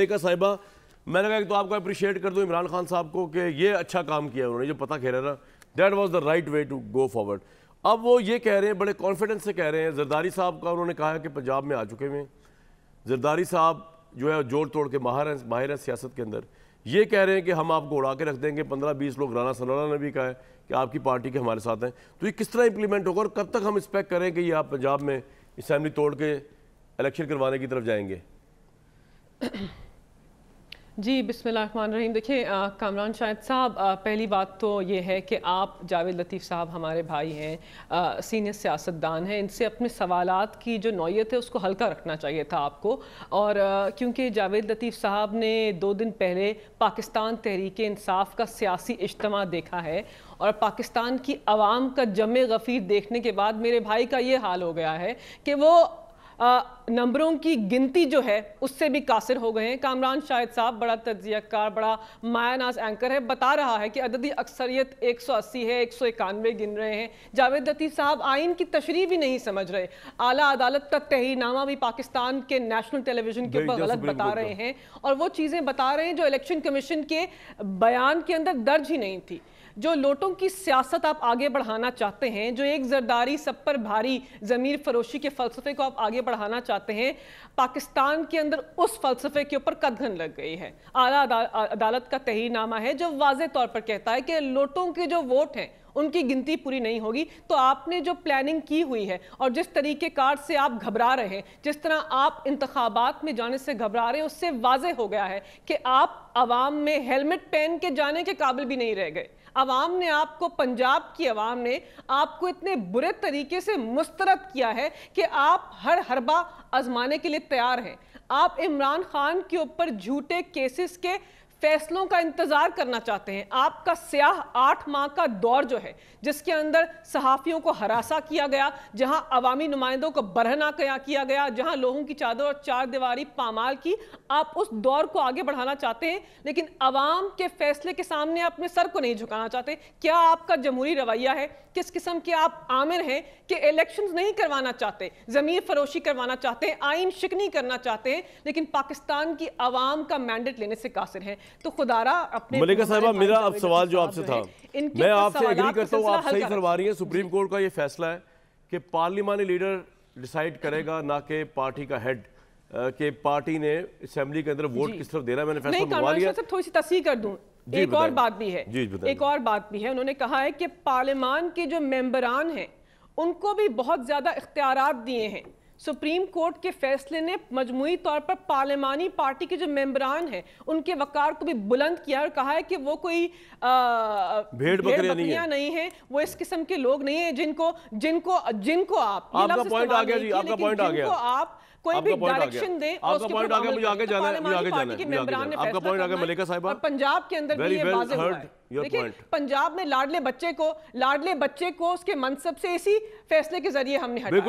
देखा साहिबा मैंने कहा कि तो आपको अप्रिशिएट कर दूं इमरान खान साहब को कि ये अच्छा काम किया उन्होंने जो पता खेला ना that was the right way to go forward अब वो ये कह रहे हैं बड़े कॉन्फिडेंस से कह रहे हैं जरदारी साहब का उन्होंने कहा कि पंजाब में आ चुके हुए हैं जरदारी साहब जो है जोड़ तोड़ के माहिर हैं माहिर हैं सियासत के अंदर ये कह रहे हैं कि हम आपको उड़ा के रख देंगे पंद्रह बीस लोग राना सलाना ने भी कहा है कि आपकी पार्टी के हमारे साथ हैं तो ये किस तरह इंप्लीमेंट होगा और कब तक हम एक्सपेक्ट करें कि ये आप पंजाब में असम्बली तोड़ के इलेक्शन करवाने की तरफ जाएंगे जी रहीम देखिए कामरान शाहिद साहब पहली बात तो ये है कि आप जावेद लतीफ़ साहब हमारे भाई हैं सीनियर सियासतदान हैं इनसे अपने सवाल की जो नौीयत है उसको हल्का रखना चाहिए था आपको और क्योंकि जावेद लतीफ़ साहब ने दो दिन पहले पाकिस्तान तहरीक इंसाफ का सियासी इज्तम देखा है और पाकिस्तान की आवाम का जम गफ़ीर देखने के बाद मेरे भाई का ये हाल हो गया है कि वो नंबरों की गिनती जो है उससे भी कासिर हो गए हैं कामरान शाहिद साहब बड़ा तजियाकार बड़ा मायानाज एंकर है बता रहा है कि अददी अक्सरियत 180 है एक सौ इक्यानवे गिन रहे हैं जावेद लती साहब आइन की तशरी भी नहीं समझ रहे आला अदालत का तहरीनामा भी पाकिस्तान के नेशनल टेलीविजन के ऊपर गलत बता रहे हैं और वो चीज़ें बता रहे हैं जो इलेक्शन कमीशन के बयान के अंदर दर्ज ही नहीं थी जो लोटों की सियासत आप आगे बढ़ाना चाहते हैं जो एक जरदारी सब पर भारी ज़मीर फरोशी के फ़लसफे को आप आगे बढ़ाना चाहते हैं पाकिस्तान के अंदर उस फलसफे के ऊपर कदघन लग गई है आला अदालत का तहरीनामा है जो वाज तौर पर कहता है कि लोटों के जो वोट हैं उनकी गिनती पूरी नहीं होगी तो आपने जो प्लानिंग की हुई है और जिस तरीके कार से आप घबरा रहे हैं जिस तरह आप इंतबात में जाने से घबरा रहे हैं उससे वाज हो गया है कि आप आवाम में हेलमेट पहन के जाने के काबिल भी नहीं रह गए आवाम ने आपको पंजाब की आवाम ने आपको इतने बुरे तरीके से मुस्तरद किया है कि आप हर हरबा आजमाने के लिए तैयार हैं आप इमरान खान के ऊपर झूठे केसेस के फैसलों का इंतजार करना चाहते हैं आपका स्याह आठ माह का दौर जो है जिसके अंदर सहाफियों को हरासा किया गया जहां अवामी नुमाइंदों को बरहना किया गया जहां लोगों की चादर और चार दीवारी पामाल की आप उस दौर को आगे बढ़ाना चाहते हैं लेकिन अवाम के फैसले के सामने अपने सर को नहीं झुकाना चाहते क्या आपका जमहूरी रवैया है किस किस्म के आप आमिर हैं कि इलेक्शन नहीं करवाना चाहते ज़मीन फरोशी करवाना चाहते हैं आइन शिकनी करना चाहते हैं लेकिन पाकिस्तान की आवाम का मैंडेट लेने से कासिर है तो खुदारा अपने मलिका साहबा मेरा अब सवाल जो आपसे था मैं आपसे एग्री करता हूँ आप सही करवा रही है सुप्रीम कोर्ट का ये फैसला है कि पार्लियामानी लीडर डिसाइड करेगा ना कि पार्टी का हेड के पार्टी ने असेंबली के अंदर वोट किस तरफ दे रहा है मैंने फैसला मंगवा लिया थोड़ी सी तस्वीर कर दूं एक और बात भी है एक और बात भी है उन्होंने कहा है कि पार्लियामान के जो मेंबरान हैं उनको भी बहुत ज्यादा इख्तियार दिए हैं सुप्रीम कोर्ट के फैसले ने मजमुई तौर पर पार्लियमानी पार्टी के जो मेम्बरान हैं उनके वकार को भी बुलंद किया और कहा है कि वो कोई भेड़ बकरियां नहीं, है। नहीं हैं वो इस किस्म के लोग नहीं हैं जिनको जिनको जिनको आप आपका पॉइंट आ गया जी आपका पॉइंट आ गया आप कोई भी डायरेक्शन दें आपका पॉइंट आ गया मुझे आगे जाना है मुझे आगे जाना है आपका पॉइंट आ गया मलिका पंजाब के अंदर भी ये हुआ है पंजाब में लाडले बच्चे को लाडले बच्चे को उसके मनसब से इसी फैसले के जरिए हमने